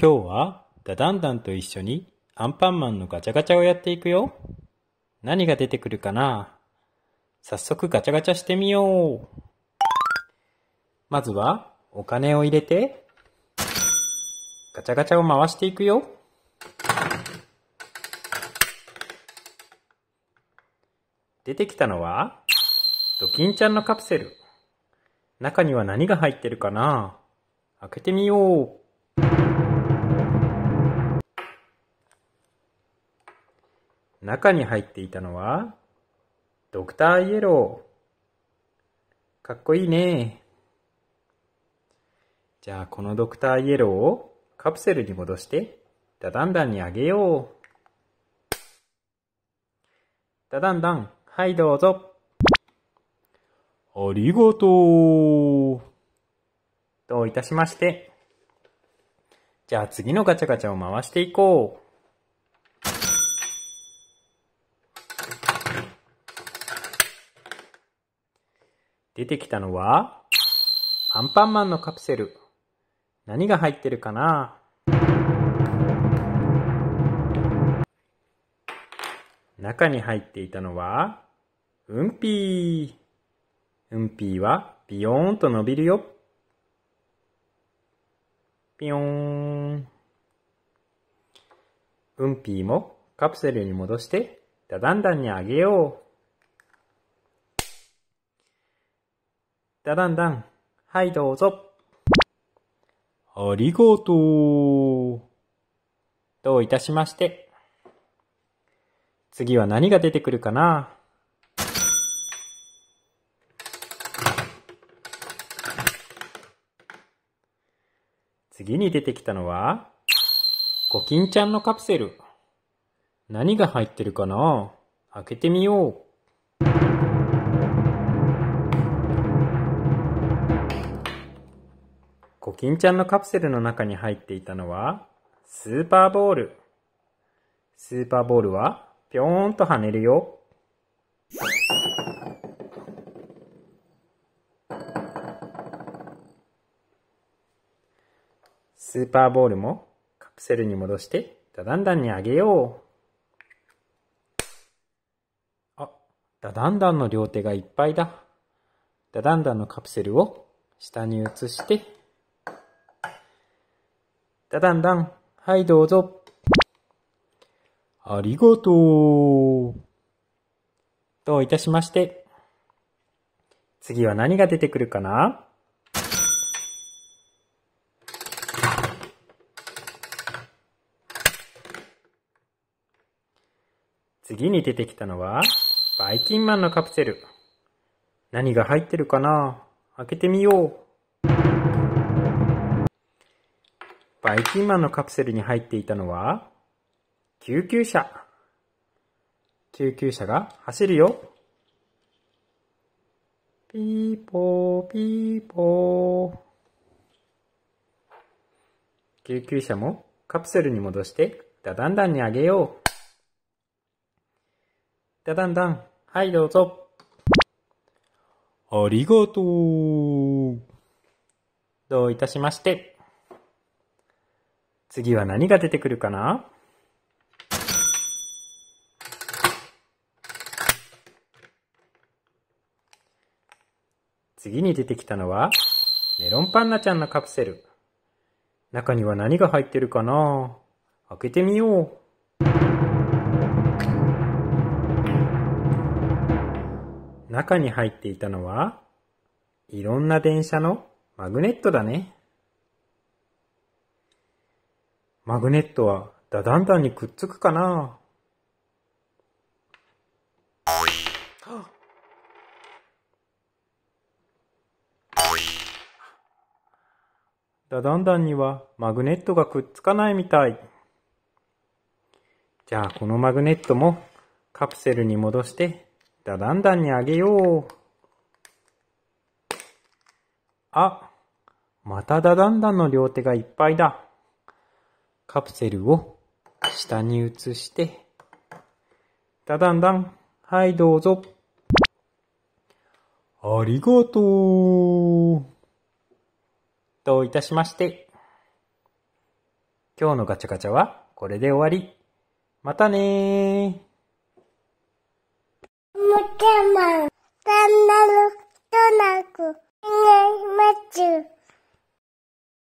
今日はダダンダンと一緒にアンパンマンのガチャガチャをやっていくよ。何が出てくるかな早速ガチャガチャしてみよう。まずはお金を入れてガチャガチャを回していくよ。出てきたのはドキンちゃんのカプセル。中には何が入ってるかな開けてみよう。中に入っていたのは、ドクターイエロー。かっこいいね。じゃあこのドクターイエローをカプセルに戻して、ダダンダンにあげよう。ダダンダン、はいどうぞ。ありがとう。どういたしまして。じゃあ次のガチャガチャを回していこう。出てきたのは、アンパンマンのカプセル。何が入ってるかな中に入っていたのは、うんぴー。うんぴーはビヨーンと伸びるよ。ぴよーん。うんぴーもカプセルに戻して、ダダンダンにあげよう。だだんだん。はい、どうぞ。ありがとう。どういたしまして。次は何が出てくるかな次に出てきたのは、コキンちゃんのカプセル。何が入ってるかな開けてみよう。金ちゃんのカプセルの中に入っていたのは、スーパーボール。スーパーボールは、ぴょーんと跳ねるよ。スーパーボールもカプセルに戻して、ダダンダンにあげよう。あ、ダダンダンの両手がいっぱいだ。ダダンダンのカプセルを下に移して、ダダンダン。はい、どうぞ。ありがとう。どういたしまして。次は何が出てくるかな次に出てきたのは、バイキンマンのカプセル。何が入ってるかな開けてみよう。バイキンマンのカプセルに入っていたのは、救急車。救急車が走るよ。ピーポーピーポー。救急車もカプセルに戻してダダンダンにあげよう。ダダンダン、はいどうぞ。ありがとう。どういたしまして。次は何が出てくるかな次に出てきたのは、メロンパンナちゃんのカプセル。中には何が入ってるかな開けてみよう。中に入っていたのは、いろんな電車のマグネットだね。マグネットはダダンダンにくっつくかなダダンダンにはマグネットがくっつかないみたい。じゃあこのマグネットもカプセルに戻してダダンダンにあげよう。あ、またダダンダンの両手がいっぱいだ。カプセルを下に移して、ダダンダン。はい、どうぞ。ありがとう。といたしまして。今日のガチャガチャはこれで終わり。またねー。もちゃまん、い